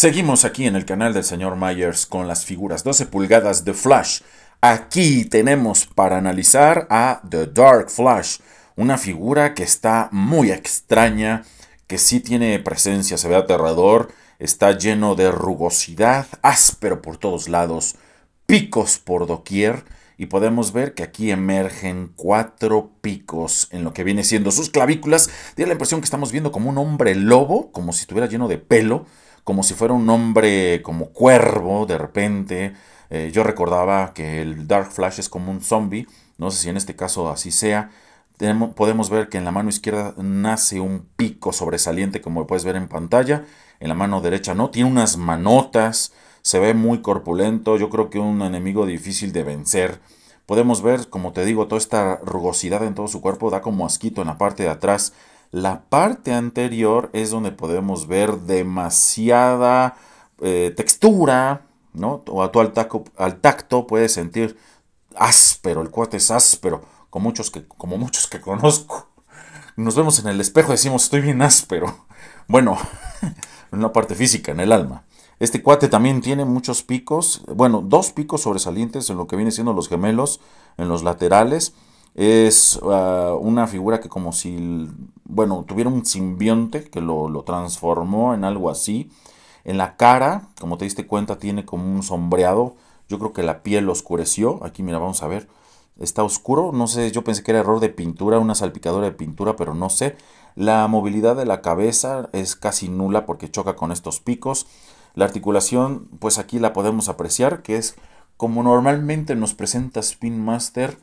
Seguimos aquí en el canal del señor Myers con las figuras 12 pulgadas de Flash. Aquí tenemos para analizar a The Dark Flash, una figura que está muy extraña, que sí tiene presencia, se ve aterrador, está lleno de rugosidad, áspero por todos lados, picos por doquier, y podemos ver que aquí emergen cuatro picos en lo que viene siendo sus clavículas. Tiene la impresión que estamos viendo como un hombre lobo, como si estuviera lleno de pelo, como si fuera un hombre como cuervo de repente. Eh, yo recordaba que el Dark Flash es como un zombie, no sé si en este caso así sea. podemos ver que en la mano izquierda nace un pico sobresaliente como puedes ver en pantalla, en la mano derecha no, tiene unas manotas, se ve muy corpulento, yo creo que un enemigo difícil de vencer. Podemos ver, como te digo, toda esta rugosidad en todo su cuerpo, da como asquito en la parte de atrás. La parte anterior es donde podemos ver demasiada eh, textura, ¿no? O a tu al, tacto puedes sentir áspero, el cuate es áspero, como muchos que, como muchos que conozco. Nos vemos en el espejo y decimos, estoy bien áspero. Bueno, en la parte física, en el alma. Este cuate también tiene muchos picos, bueno, dos picos sobresalientes en lo que viene siendo los gemelos, en los laterales es ah, una figura que como si, bueno, tuviera un simbionte que lo, lo transformó en algo así. En la cara, como te diste cuenta, tiene como un sombreado. Yo creo que la piel oscureció. Aquí, mira, vamos a ver. Está oscuro. No sé, yo pensé que era error de pintura, una salpicadora de pintura, pero no sé. La movilidad de la cabeza es casi nula porque choca con estos picos. La articulación, pues aquí la podemos apreciar, que es como normalmente nos presenta Spin Master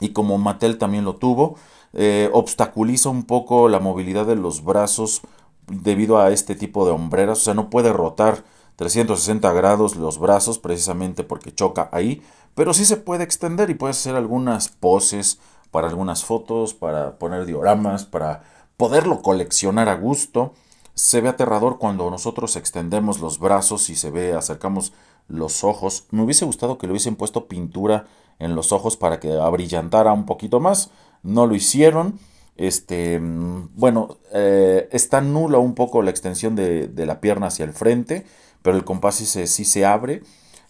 y como Mattel también lo tuvo, eh, obstaculiza un poco la movilidad de los brazos debido a este tipo de hombreras, o sea, no puede rotar 360 grados los brazos precisamente porque choca ahí, pero sí se puede extender y puede hacer algunas poses para algunas fotos, para poner dioramas, para poderlo coleccionar a gusto. Se ve aterrador cuando nosotros extendemos los brazos y se ve, acercamos los ojos. Me hubiese gustado que le hubiesen puesto pintura en los ojos para que abrillantara un poquito más. No lo hicieron. Este, bueno, eh, está nula un poco la extensión de, la pierna hacia el frente, pero el compás sí se, se abre.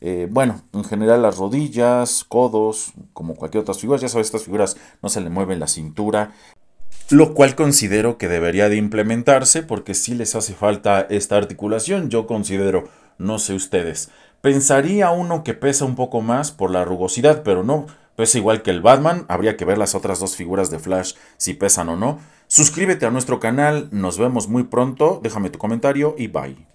Eh, bueno, en general las rodillas, codos, como cualquier otra figura, ya sabes, estas figuras no se le mueven la cintura, lo cual considero que debería de implementarse porque si les hace falta esta articulación, yo considero, no sé ustedes. Pensaría uno que pesa un poco más por la rugosidad, pero no, pesa igual que el Batman, habría que ver las otras dos figuras de Flash si pesan o no. Suscríbete a nuestro canal, nos vemos muy pronto, déjame tu comentario y bye.